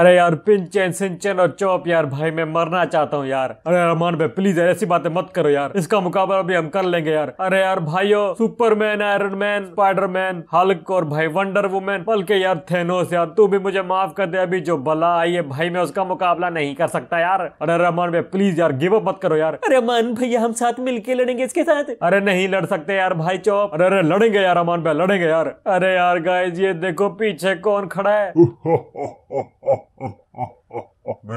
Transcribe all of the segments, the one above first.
अरे यार पिंचन सिंचन और चौप यार भाई मैं मरना चाहता हूँ यार अरे रमान भाई प्लीज यार ऐसी बातें मत करो यार इसका मुकाबला भी हम कर लेंगे यार अरे यार भाइयों superman iron man spiderman hulk और भाई वंडर वुमेन बल्कि यार थेनोस यार तू भी मुझे माफ कर दे अभी जो भला आई है भाई मैं उसका मुकाबला नहीं कर सकता यार अरे रमान भाई प्लीज यार गिव अप मत करो यार अरे रमान भैया हम साथ मिलके लड़ेंगे इसके साथ अरे नहीं लड़ सकते यार भाई चौप अरे अरे लड़ेंगे यार रमान भाई लड़ेंगे यार अरे यार गाय ये देखो पीछे कौन खड़ा है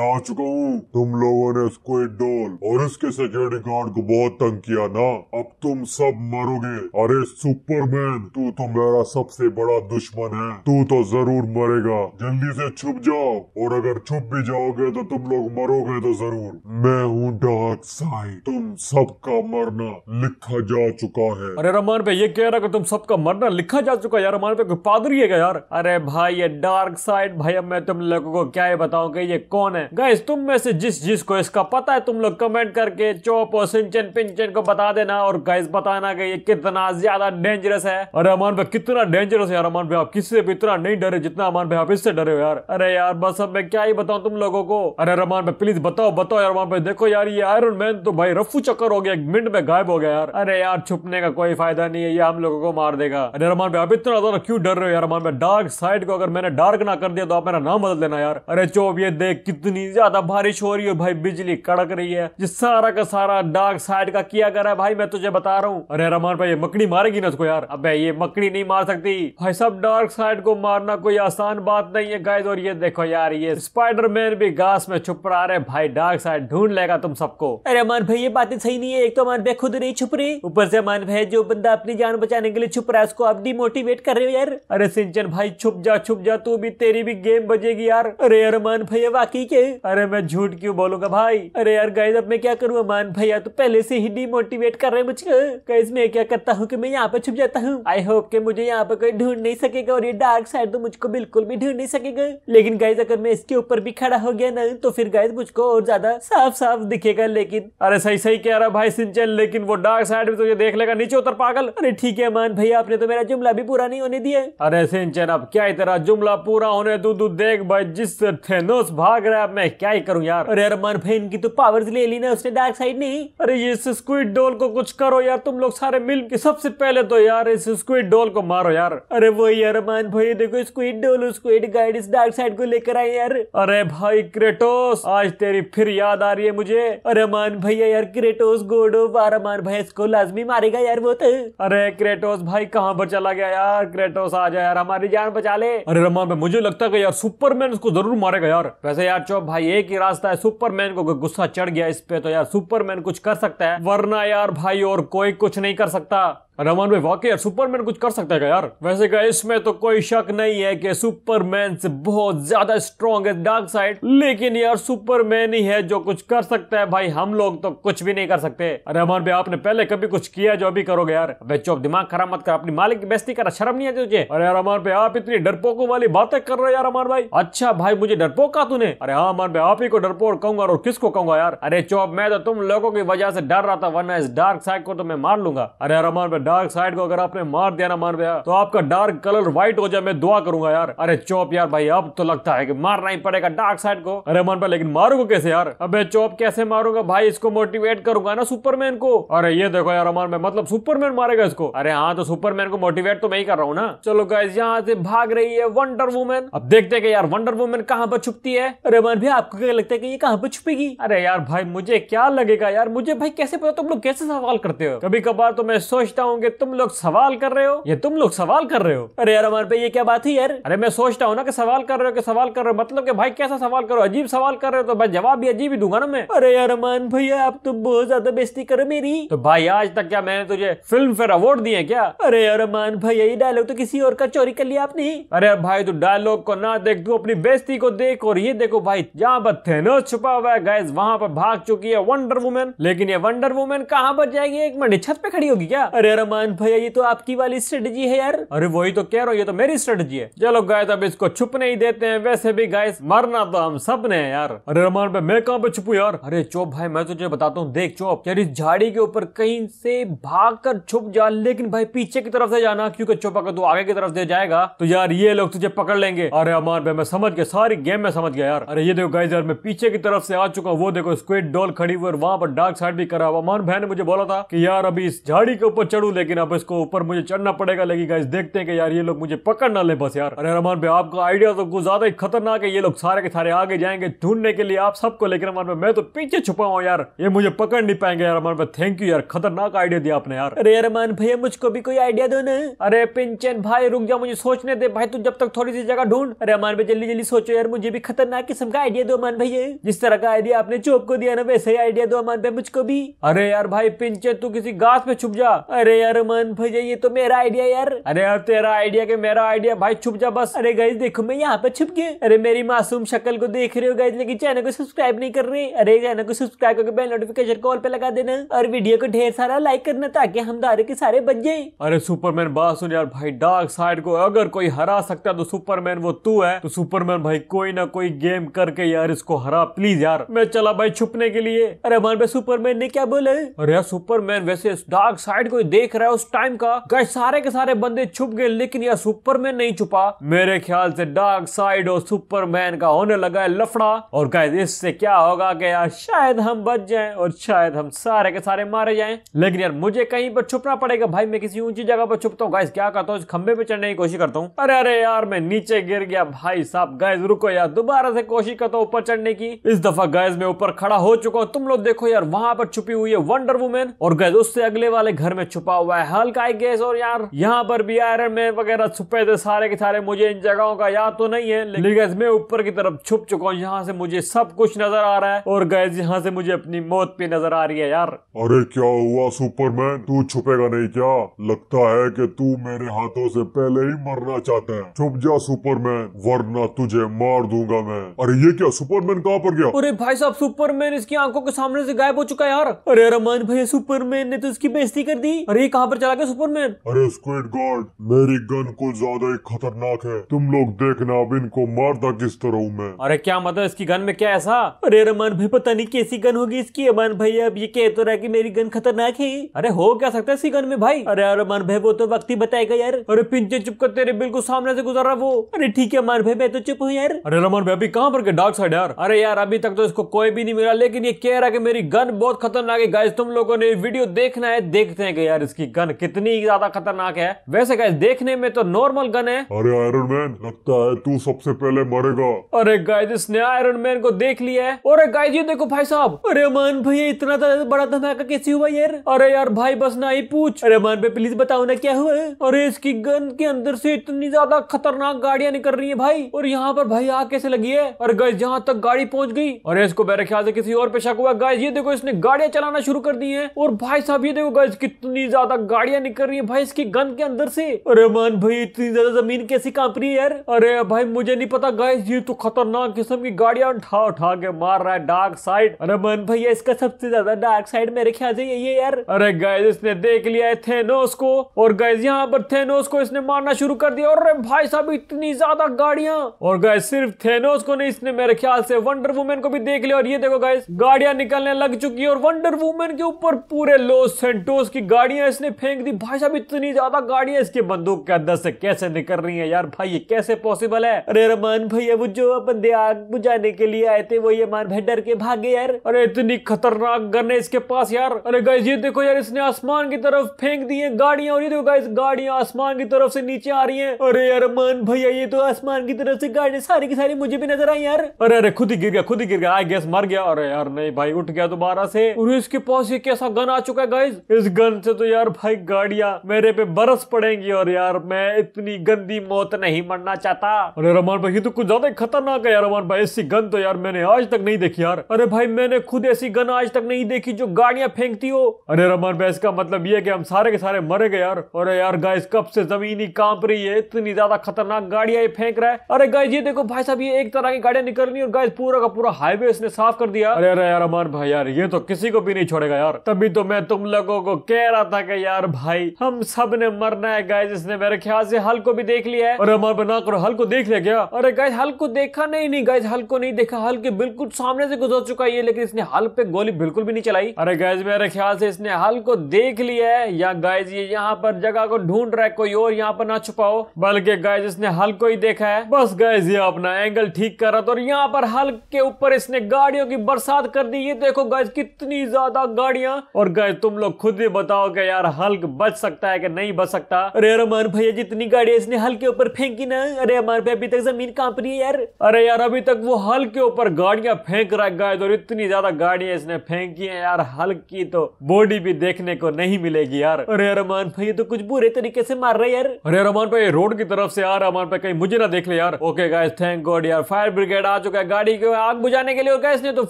आ चुका हूँ तुम लोगों ने स्क्विड डोल और उसके सिक्योरिटी गार्ड को बहुत तंग किया ना अब तुम सब मरोगे अरे सुपरमैन तू तो मेरा सबसे बड़ा दुश्मन है तू तो जरूर मरेगा जल्दी से छुप जाओ और अगर छुप भी जाओगे तो तुम लोग मरोगे तो जरूर मैं हूँ डार्क साइड तुम सबका मरना लिखा जा चुका है अरे रमान पे ये कह रहा कि तुम सबका मरना लिखा जा चुका यार रमान पे कोई पादरी है क्या यार अरे भाई ये डार्क साइड भाई अब मैं तुम लोगों को क्या बताऊँ ये कौन है गाइस तुम में से जिस जिस को इसका पता है तुम लोग कमेंट करके चौप और सिंचन पिंचन को बता देना और गाइस बताना कि ये कितना ज्यादा डेंजरस है और अमान भाई कितना डेंजरस है यार अमान भाई आप से भी इतना नहीं डरे जितना अमान भाई आप इससे डरे हो यार अरे यार बस अब मैं क्या ही बताऊँ तुम लोगों को अरे रमान भाई प्लीज बताओ बताओ यार भाई देखो यार ये आयरन मैन तो भाई रफू चक्कर हो गया एक मिनट में गायब हो गया यार अरे यार छुपने का कोई फायदा नहीं है ये हम लोगों को मार देगा अरे रमान भाई आप इतना ज्यादा क्यों डर रहे हो यार भाई डार्क साइड को अगर मैंने डार्क ना कर दिया तो आप मेरा नाम बदल देना यार अरे चोप ये देख कितनी इतनी ज्यादा बारिश हो रही है भाई बिजली कड़क रही है जिस सारा का सारा डार्क साइड का किया गया है भाई मैं तुझे बता रहा हूँ अरे रमान भाई ये मकड़ी मारेगी ना उसको यार अब ये मकड़ी नहीं मार सकती भाई सब डार्क साइड को मारना कोई आसान बात नहीं है गाय और ये देखो यार ये स्पाइडर मैन भी घास में छुप रहा है भाई डार्क साइड ढूंढ लेगा तुम सबको अरे अमान भाई ये बातें सही नहीं है एक तो अमान भाई खुद नहीं छुप रही ऊपर से अमान भाई जो बंदा अपनी जान बचाने के लिए छुप रहा है उसको अब डिमोटिवेट कर रहे हो यार अरे सिंचन भाई छुप जा छुप जा तू भी तेरी भी गेम बजेगी यार अरे अरमान भाई वाकई के अरे मैं झूठ क्यों बोलूंगा भाई अरे यार गाइज अब मैं क्या करूँ अमान भैया तो पहले से ही डिमोटिवेट कर रहे मुझको गाइज मैं क्या करता हूँ की मैं यहाँ पे छुप जाता हूँ आई होप के मुझे यहाँ पे कोई ढूंढ नहीं सकेगा और ये डार्क साइड तो मुझको बिल्कुल भी ढूंढ नहीं सकेगा लेकिन गाइज अगर मैं इसके ऊपर भी खड़ा हो गया ना तो फिर गाइज मुझको और ज्यादा साफ साफ दिखेगा लेकिन अरे सही सही कह रहा भाई सिंचन लेकिन वो डार्क साइड में तुझे देख लेगा नीचे उतर पागल अरे ठीक है मान भैया आपने तो मेरा जुमला भी पूरा नहीं होने दिया अरे सिंचन अब क्या तेरा जुमला पूरा होने तू तू देख भाई जिस थे भाग रहा है अब मैं क्या ही करूँ यार अरे अरमान भाई इनकी तो पावर्स ले ली ना उसने डार्क साइड नहीं अरे इस स्क्विड डोल को कुछ करो यार तुम लोग सारे मिल के सबसे पहले तो यार इस स्क्विड डोल को मारो यार अरे वही अरमान भाई देखो स्क्विड डॉल स्क्विड गाइड इस डार्क साइड को लेकर आए यार अरे भाई क्रेटोस आज तेरी फिर याद आ रही है मुझे अरमान भैया यार क्रेटोस गोडो अरमान भाई इसको लाजमी मारेगा यार वो तो अरे क्रेटोस भाई कहाँ पर चला गया यार क्रेटोस आ जाए यार हमारी जान बचा ले अरे रमान भाई मुझे लगता है यार सुपरमैन उसको जरूर मारेगा यार वैसे यार चौ भाई एक ही रास्ता है सुपरमैन को गुस्सा चढ़ गया इस पे तो यार सुपरमैन कुछ कर सकता है वरना यार भाई और कोई कुछ नहीं कर सकता रहमान भाई वाकई सुपरमैन कुछ कर सकता है यार वैसे क्या इसमें तो कोई शक नहीं है कि सुपरमैन से बहुत ज्यादा स्ट्रॉन्ग है डार्क साइड लेकिन यार सुपरमैन ही है जो कुछ कर सकता है भाई हम लोग तो कुछ भी नहीं कर सकते रमन भाई आपने पहले कभी कुछ किया जो अभी करोगे यार वे दिमाग खराब मत कर अपनी मालिक की बेस्ती करा शर्म नहीं आती तुझे अरे रमन भाई आप इतनी डरपोकों वाली बातें कर रहे हो यार अमर भाई अच्छा भाई मुझे डरपोक तूने अरे हाँ अमर भाई आप ही को डरपोक कहूंगा और किसको कहूंगा यार अरे चौप मैं तो तुम लोगों की वजह से डर रहा था वरना इस डार्क साइड को तो मैं मार लूंगा अरे रमन भाई डार्क साइड को अगर आपने मार दिया ना मार दिया तो आपका डार्क कलर व्हाइट हो जाए मैं दुआ करूंगा यार अरे चौप यार भाई अब तो लगता है कि मारना ही पड़ेगा डार्क साइड को अरे मन पर लेकिन मारूंगा कैसे यार अब मैं चौप कैसे मारूंगा भाई इसको मोटिवेट करूंगा ना सुपरमैन को अरे ये देखो यार अमान में मतलब सुपरमैन मारेगा इसको अरे हाँ तो सुपरमैन को मोटिवेट तो मैं ही कर रहा हूँ ना चलो गाइज यहाँ से भाग रही है वंडर वुमेन अब देखते हैं यार वंडर वुमेन कहाँ पर छुपती है अरे मन भी आपको क्या लगता है कि ये कहाँ पर छुपेगी अरे यार भाई मुझे क्या लगेगा यार मुझे भाई कैसे पता तुम लोग कैसे सवाल करते हो कभी कभार तो मैं सोचता हूँ होंगे तुम लोग सवाल कर रहे हो ये तुम लोग सवाल कर रहे हो अरे यार हमारे पे ये क्या बात है यार अरे मैं सोचता हूँ ना कि सवाल कर रहे हो कि सवाल कर रहे हो मतलब कि भाई कैसा सवाल करो अजीब सवाल कर रहे हो तो भाई जवाब भी अजीब ही दूंगा ना मैं अरे यार अमान भैया आप तो बहुत ज्यादा बेस्ती करो मेरी तो भाई आज तक क्या मैंने तुझे फिल्म फेयर अवार्ड दिए क्या अरे यार अमान भैया ये डायलॉग तो किसी और का चोरी कर लिया आपने अरे भाई तू डायलॉग को ना देख तू अपनी बेस्ती को देख और ये देखो भाई जहाँ पर थेनोस छुपा हुआ है गाइस वहाँ पर भाग चुकी है वंडर वुमेन लेकिन ये वंडर वुमेन कहाँ पर जाएगी एक मिनट छत पे खड़ी होगी क्या अरे अरमान भैया ये तो आपकी वाली स्ट्रेटजी है यार अरे वही तो कह रहा हूँ ये तो मेरी स्ट्रेटजी है चलो गाय अब इसको छुप नहीं देते हैं वैसे भी गाय मरना तो हम सब ने यार अरे रमान भाई मैं कहाँ पे छुपू यार अरे चोप भाई मैं तुझे बताता हूँ देख चोप यार इस झाड़ी के ऊपर कहीं से भाग कर छुप जा लेकिन भाई पीछे की तरफ से जाना क्योंकि चोप अगर तू आगे की तरफ से जाएगा तो यार ये लोग तुझे पकड़ लेंगे अरे अमान भाई मैं समझ गया सारी गेम में समझ गया यार अरे ये देखो गाइस यार मैं पीछे की तरफ से आ चुका हूँ वो देखो स्क्विड डॉल खड़ी हुई और वहां पर डार्क साइड भी करा अमान भाई ने मुझे बोला था कि यार अभी इस झाड़ी के ऊपर चढ़ू हूँ लेकिन अब इसको ऊपर मुझे चढ़ना पड़ेगा लेकिन गाइस देखते हैं कि यार ये लोग मुझे पकड़ ना ले बस यार अरे रमान भाई आपका आइडिया तो कुछ ज्यादा ही खतरनाक है ये लोग सारे के सारे आगे जाएंगे ढूंढने के लिए आप सबको लेकिन रमान भाई मैं तो पीछे छुपा हूँ यार ये मुझे पकड़ नहीं पाएंगे यार रमान भाई थैंक यू यार खतरनाक आइडिया दिया आपने यार अरे रमान भैया मुझको भी कोई आइडिया दो न अरे पिंचन भाई रुक जा मुझे सोचने दे भाई तू जब तक थोड़ी सी जगह ढूंढ अरे रमान भाई जल्दी जल्दी सोचो यार मुझे भी खतरनाक किस्म का आइडिया दो अमान भैया जिस तरह का आइडिया आपने चोप को दिया ना वैसे ही आइडिया दो अमान भाई मुझको भी अरे यार भाई पिंचन तू किसी घास पे छुप जा अरे यार मन भैया ये तो मेरा आइडिया यार अरे यार तेरा आइडिया के मेरा आइडिया भाई छुप जा बस अरे गाइज देखो मैं यहाँ पे छुप गया अरे मेरी मासूम शक्ल को देख रहे हो गाइज लेकिन चैनल को सब्सक्राइब नहीं कर रहे अरे चैनल को सब्सक्राइब करके बेल नोटिफिकेशन कॉल पे लगा देना और वीडियो को ढेर सारा लाइक करना ताकि हम दारे के सारे बच जाए अरे सुपरमैन बात सुन यार भाई डार्क साइड को अगर कोई हरा सकता तो सुपरमैन वो तू है तो सुपरमैन भाई कोई ना कोई गेम करके यार इसको हरा प्लीज यार मैं चला भाई छुपने के लिए अरे हमारे सुपरमैन ने क्या बोला अरे यार सुपरमैन वैसे डार्क साइड को देख देख रहा है उस टाइम का गए सारे के सारे बंदे छुप गए लेकिन यह सुपरमैन नहीं छुपा मेरे ख्याल से डार्क साइड और सुपरमैन का होने लगा है लफड़ा और गए इससे क्या होगा कि यार शायद हम बच जाए और शायद हम सारे के सारे मारे जाए लेकिन यार मुझे कहीं पर छुपना पड़ेगा भाई मैं किसी ऊंची जगह पर छुपता हूँ गाइस क्या करता हूँ खंबे पे चढ़ने की कोशिश करता हूँ अरे अरे यार मैं नीचे गिर गया भाई साहब गैस रुको यार दोबारा से कोशिश करता हूँ ऊपर चढ़ने की इस दफा गैस में ऊपर खड़ा हो चुका हूँ तुम लोग देखो यार वहां पर छुपी हुई है वंडर वुमेन और गैस उससे अगले वाले घर में छुपा हुआ है हल्का ही गैस और यार यहाँ पर भी आयरन मैन वगैरह छुपे थे सारे के सारे मुझे इन जगहों का याद तो नहीं है लेकिन मैं ऊपर की तरफ छुप चुका हूँ यहाँ से मुझे सब कुछ नजर आ रहा है और गैस यहाँ से मुझे अपनी मौत भी नजर आ रही है यार अरे क्या हुआ सुपरमैन तू छुपेगा नहीं क्या लगता है की तू मेरे हाथों से पहले ही मरना चाहता है छुप जा सुपरमैन वरना तुझे मार दूंगा मैं अरे ये क्या सुपरमैन कहाँ पर गया अरे भाई साहब सुपरमैन इसकी आंखों के सामने से गायब हो चुका है यार अरे रमान भाई सुपरमैन ने तो इसकी बेस्ती कर दी अरे कहाँ पर चला गया सुपर मैन अरे स्क्विड गॉड मेरी गन कुछ ज्यादा ही खतरनाक है तुम लोग देखना अब इनको मारता किस तरह हूँ मैं अरे क्या मतलब इसकी गन में क्या ऐसा अरे रमान भाई पता नहीं कैसी गन होगी इसकी अमान भाई अब ये कह तो रहा है की मेरी गन खतरनाक है अरे हो क्या सकता है इसी गन में भाई अरे रमान भाई वो तो वक्त ही बताएगा यार अरे पिंचे चुप कर तेरे बिल्कुल सामने से गुजर रहा वो अरे ठीक है अमान भाई मैं तो चुप हूँ यार अरे रमान भाई अभी कहाँ पर गए डार्क साइड यार अरे यार अभी तक तो इसको कोई भी नहीं मिला लेकिन ये कह रहा है की मेरी गन बहुत खतरनाक है गाइस तुम लोगों ने वीडियो देखना है देखते हैं यार इसकी इसकी गन कितनी ज्यादा खतरनाक है वैसे गाइस देखने में तो नॉर्मल गन है अरे आयरन मैन लगता है तू सबसे पहले मरेगा अरे गाइस इसने आयरन मैन को देख लिया है और गाइस ये देखो भाई साहब अरे मान भाई इतना बड़ा धमाका कैसे हुआ यार अरे यार भाई बस ना ही पूछ अरे मान भाई प्लीज बताओ ना क्या हुआ अरे इसकी गन के अंदर से इतनी ज्यादा खतरनाक गाड़ियां निकल रही है भाई और यहाँ पर भाई आग कैसे लगी है अरे गाइस जहाँ तक गाड़ी पहुंच गई और इसको मेरे ख्याल से किसी और पे शक हुआ गाइस ये देखो इसने गाड़ियां चलाना शुरू कर दी है और भाई साहब ये देखो गाइस कितनी ज्यादा ज्यादा गाड़ियां निकल रही है भाई इसकी गन के अंदर से अरे मान भाई इतनी ज्यादा जमीन कैसी कांप रही है यार अरे भाई मुझे नहीं पता गाइस ये तो खतरनाक किस्म की गाड़ियां उठा उठा के मार रहा है डार्क साइड अरे मान भाई इसका सबसे ज्यादा डार्क साइड मेरे ख्याल से यही है यार अरे गाइस इसने देख लिया है थेनोस को और गाइस यहाँ पर थेनोस को इसने मारना शुरू कर दिया और भाई साहब इतनी ज्यादा गाड़िया और गाय सिर्फ थेनोस को नहीं इसने मेरे ख्याल से वंडर वुमेन को भी देख लिया और ये देखो गाय गाड़ियां निकलने लग चुकी है और वंडर वुमेन के ऊपर पूरे लोस सेंटोस की गाड़ियां इसने फेंक दी भाई साहब इतनी ज्यादा गाड़ियां इसके बंदूक के अंदर से कैसे निकल रही है यार भाई ये कैसे पॉसिबल है अरे रमान भैया वो जो बंदे आग बुझाने के लिए आए थे वो ये मान भाई डर के भागे यार अरे इतनी खतरनाक गन है इसके पास यार अरे गाइस ये देखो यार इसने आसमान की तरफ फेंक दी है गाड़ियां और ये देखो गाइस गाड़ियां आसमान की तरफ से नीचे आ रही है अरे यार मान भैया ये तो आसमान की तरफ से गाड़ी सारी की सारी मुझे भी नजर आई यार अरे अरे खुद ही गिर गया खुद ही गिर गया आई गैस मर गया अरे यार नहीं भाई उठ गया दोबारा से और इसके पास ये कैसा गन आ चुका है गाइज इस गन से तो यार यार भाई गाड़िया मेरे पे बरस पड़ेंगी और यार मैं इतनी गंदी मौत नहीं मरना चाहता अरे रमान भाई ये तो कुछ ज्यादा खतरनाक है यार रमान भाई ऐसी गन तो यार मैंने आज तक नहीं देखी यार अरे भाई मैंने खुद ऐसी गन आज तक नहीं देखी जो गाड़िया फेंकती हो अरे रमान भाई इसका मतलब ये की हम सारे के सारे मरे गए यार अरे यार गाय कब से जमीन ही कांप रही है इतनी ज्यादा खतरनाक गाड़िया ये फेंक रहा है अरे गाय ये देखो भाई साहब ये एक तरह की गाड़िया निकल रही और गाय पूरा का पूरा हाईवे इसने साफ कर दिया अरे अरे यार रमान भाई यार ये तो किसी को भी नहीं छोड़ेगा यार तभी तो मैं तुम लोगों को कह रहा था के यार भाई हम सब ने मरना है गाय जिसने मेरे ख्याल से हल को भी देख लिया है और हमारे बना करो हल को देख लिया गया अरे गाय हल को देखा नहीं नहीं गाय हल को नहीं देखा हल के बिल्कुल सामने से गुजर चुका है लेकिन इसने हल पे गोली बिल्कुल भी नहीं चलाई अरे गाय मेरे ख्याल से इसने हल को देख लिया है या गाय ये यहाँ पर जगह को ढूंढ रहा है कोई और यहाँ पर ना छुपाओ बल्कि गाय जिसने हल को ही देखा है बस गाय ये अपना एंगल ठीक कर रहा था और यहाँ पर हल के ऊपर इसने गाड़ियों की बरसात कर दी ये देखो गाय कितनी ज्यादा गाड़िया और गाय तुम लोग खुद भी बताओ कि यार यार हल्क बच सकता है कि नहीं बच सकता अरे अमान भैया जितनी गाड़ी इसने हल्क के ऊपर फेंकी ना अरे अमान भैया अभी तक जमीन कांप रही है यार अरे यार अभी तक वो हल्क के ऊपर गाड़ियां फेंक रहा है और इतनी ज्यादा गाड़ियां इसने फेंकी है यार हल्क की तो बॉडी भी देखने को नहीं मिलेगी यार अरे अमान भैया तो कुछ बुरे तरीके से मार रहे यार अरे अमान भाई रोड की तरफ से यार अमान भाई कहीं मुझे ना देख ले यार ओके गाइस थैंक गॉड यार फायर ब्रिगेड आ चुका है गाड़ी के आग बुझाने के लिए गैस इसने तो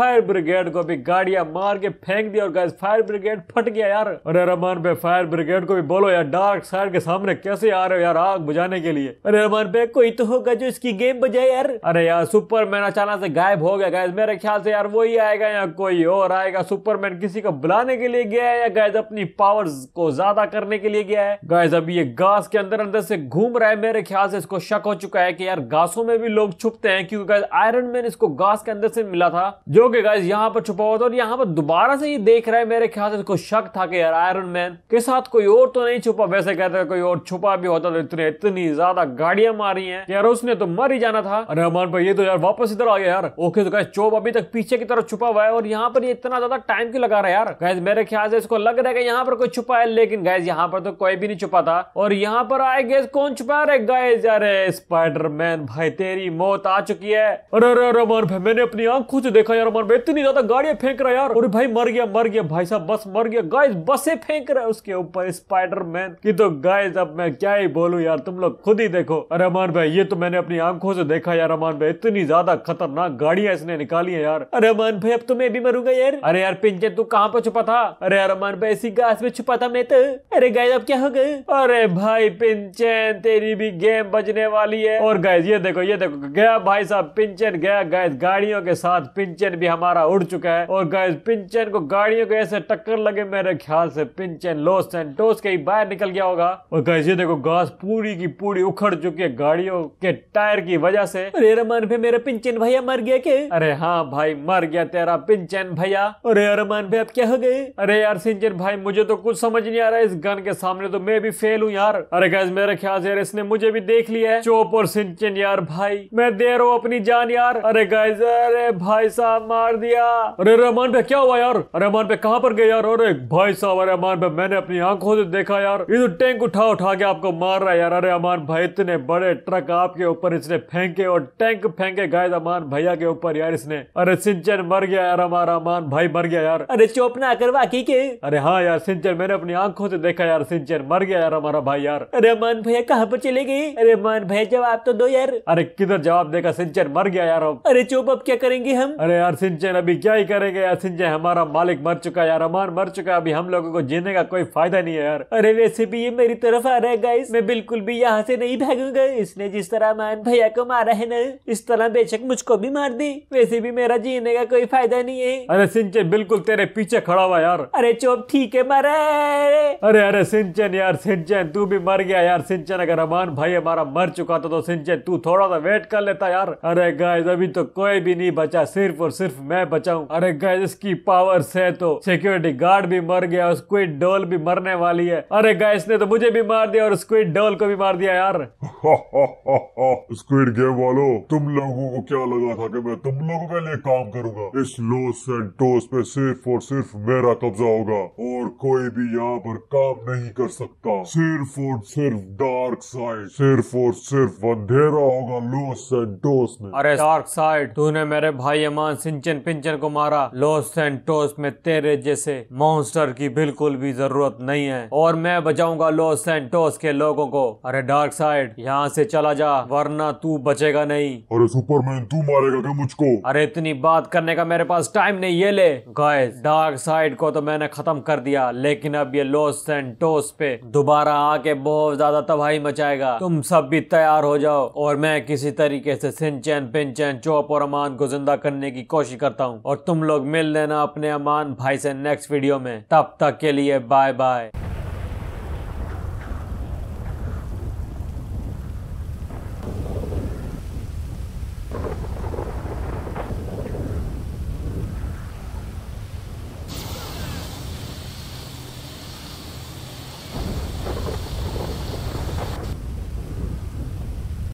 फायर ब्रिगेड को भी गाड़ियां मार के फेंक दिया और गैस फायर ब्रिगेड फट गया यार अरे रमान भाई फायर ब्रिगेड को भी बोलो यार डार्क साइड के सामने कैसे आ रहे हो यार आग बुझाने के लिए अरे अरमान बेग कोई तो होगा जो इसकी गेम बजाए यार अरे यार सुपरमैन अचानक से गायब हो गया गैस मेरे ख्याल से यार वही आएगा या कोई और आएगा सुपरमैन किसी को बुलाने के लिए गया है या गैस अपनी पावर को ज्यादा करने के लिए गया है गैस अभी ये घास के अंदर अंदर से घूम रहा है मेरे ख्याल से इसको शक हो चुका है की यार घासों में भी लोग छुपते हैं क्योंकि गैस आयरन मैन इसको घास के अंदर से मिला था जो की गैस यहाँ पर छुपा हुआ था और यहाँ पर दोबारा से ये देख रहा है मेरे ख्याल से इसको शक था कि यार आयरन मैन के साथ कोई और तो नहीं छुपा वैसे कहते कोई और छुपा भी होता तो इतने इतनी ज्यादा गाड़ियां मारी हैं यार उसने तो मर ही जाना था अरे रहमान भाई ये तो यार वापस इधर आ गया यार ओके तो गैस चोप अभी तक पीछे की तरफ छुपा हुआ है और यहाँ पर इतना ज्यादा टाइम क्यों लगा रहा है यार गैस मेरे ख्याल से इसको लग रहा है यहाँ पर कोई छुपा है लेकिन गैस यहाँ पर तो कोई भी नहीं छुपा था और यहाँ पर आए गैस कौन छुपा रहे गैस अरे स्पाइडरमैन भाई तेरी मौत आ चुकी है अरे अरे अमान भाई मैंने अपनी आंखों से देखा यार अमान भाई इतनी ज्यादा गाड़ियां फेंक रहा है यार अरे भाई मर गया मर गया भाई साहब बस मर गया गाइस बसे फेंक रहे उसके ऊपर स्पाइडरमैन की तो गाइस अब मैं क्या ही बोलू यार तुम लोग खुद ही देखो अरे अमान भाई ये तो मैंने अपनी आंखों से देखा यार अमान भाई इतनी ज्यादा खतरनाक गाड़ियां इसने निकाली है यार अरे अमान भाई अब तो मैं भी मरूंगा यार अरे यार पिंचे तू कहाँ पर छुपा था अरे यार अमान भाई इसी घास में छुपा था मैं तो अरे गाय अब क्या हो गए अरे भाई पिंचन तेरी भी गेम बजने वाली है और गाय ये देखो ये देखो गया भाई साहब पिंचन गया गाय गाड़ियों के साथ पिंचन भी हमारा उड़ चुका है और गाय पिंचन को गाड़ियों के ऐसे टक्कर लगे मेरे ख्याल से पिंचन लॉस सेंटोस के बाहर निकल गया होगा और कैसे देखो घास पूरी की पूरी उखड़ चुकी है गाड़ियों के टायर की वजह से अरे रमान भाई मेरा पिंचन भैया मर गया के अरे हाँ भाई मर गया तेरा पिंचन भैया अरे अरमान भाई अब क्या हो गए अरे यार सिंचन भाई मुझे तो कुछ समझ नहीं आ रहा है इस गन के सामने तो मैं भी फेल हूँ यार अरे गैस मेरे ख्याल से इसने मुझे भी देख लिया है चोप और सिंचन यार भाई मैं दे रहा हूँ अपनी जान यार अरे गैस अरे भाई साहब मार दिया अरे रहमान पे क्या हुआ यार रहमान पे कहाँ पर गए यार अरे भाई साहब अरे रहमान भाई मैंने मैंने अपनी आंखों से देखा यार ये तो टैंक उठा उठा के आपको मार रहा है यार अरे अमान भाई इतने बड़े ट्रक आपके ऊपर इसने फेंके और टैंक फेंके गाय अमान भैया के ऊपर यार इसने अरे सिंचन मर गया यार हमारा अमान भाई मर गया यार अरे चोप ना करवा की के अरे हाँ यार सिंचन मैंने अपनी आंखों से देखा यार सिंचन मर गया यार हमारा भाई यार अरे अमान भैया कहाँ पर चले गए अरे अमान भैया जवाब तो दो यार अरे किधर जवाब देगा सिंचन मर गया यार अरे चुप अब क्या करेंगे हम अरे यार सिंचन अभी क्या ही करेंगे यार सिंचन हमारा मालिक मर चुका यार अमान मर चुका अभी हम लोगों को जीने का कोई कोई फायदा नहीं है यार अरे वैसे भी ये मेरी तरफ आ रहा है गाइस मैं बिल्कुल भी यहाँ से नहीं भागूंगा इसने जिस तरह मान भैया को मारा है ना इस तरह बेशक मुझको भी मार दी वैसे भी मेरा जीने का कोई फायदा नहीं है अरे सिंचन बिल्कुल तेरे पीछे खड़ा हुआ यार अरे चोप ठीक है मारा अरे अरे सिंचन यार सिंचन तू भी मर गया यार सिंचन अगर अमान भाई हमारा मर चुका था तो सिंचन तू थोड़ा सा वेट कर लेता यार अरे गाइस अभी तो कोई भी नहीं बचा सिर्फ और सिर्फ मैं बचाऊं अरे गाइस इसकी पावर्स है तो सिक्योरिटी गार्ड भी मर गया उसको डोल भी भी मरने वाली है अरे गाय ने तो मुझे भी मार दिया और स्क्विड डबल को भी मार दिया यार स्क्विड गेम वालों तुम लोगों को क्या लगा था कि मैं तुम लोगों के लिए काम करूंगा इस लॉस सेंटोस पे सिर्फ और सिर्फ मेरा कब्जा होगा और कोई भी यहाँ पर काम नहीं कर सकता सिर्फ और सिर्फ डार्क साइड सिर्फ और सिर्फ अंधेरा होगा लॉस सेंटोस में अरे डार्क साइड तूने मेरे भाई अमान सिंचन पिंचन को मारा लॉस सेंटोस में तेरे जैसे मॉन्स्टर की बिल्कुल भी जरूरत जरूरत नहीं है और मैं बचाऊंगा लॉस सेंटोस के लोगों को अरे डार्क साइड यहाँ से चला जा वरना तू बचेगा नहीं अरे सुपरमैन तू मारेगा क्या मुझको अरे इतनी बात करने का मेरे पास टाइम नहीं ये ले गाय डार्क साइड को तो मैंने खत्म कर दिया लेकिन अब ये लॉस सेंटोस पे दोबारा आके बहुत ज्यादा तबाही मचाएगा तुम सब भी तैयार हो जाओ और मैं किसी तरीके से सिंचन पिंचन चौप और अमान को जिंदा करने की कोशिश करता हूँ और तुम लोग मिल लेना अपने अमान भाई से नेक्स्ट वीडियो में तब तक के लिए बाय Bye-bye.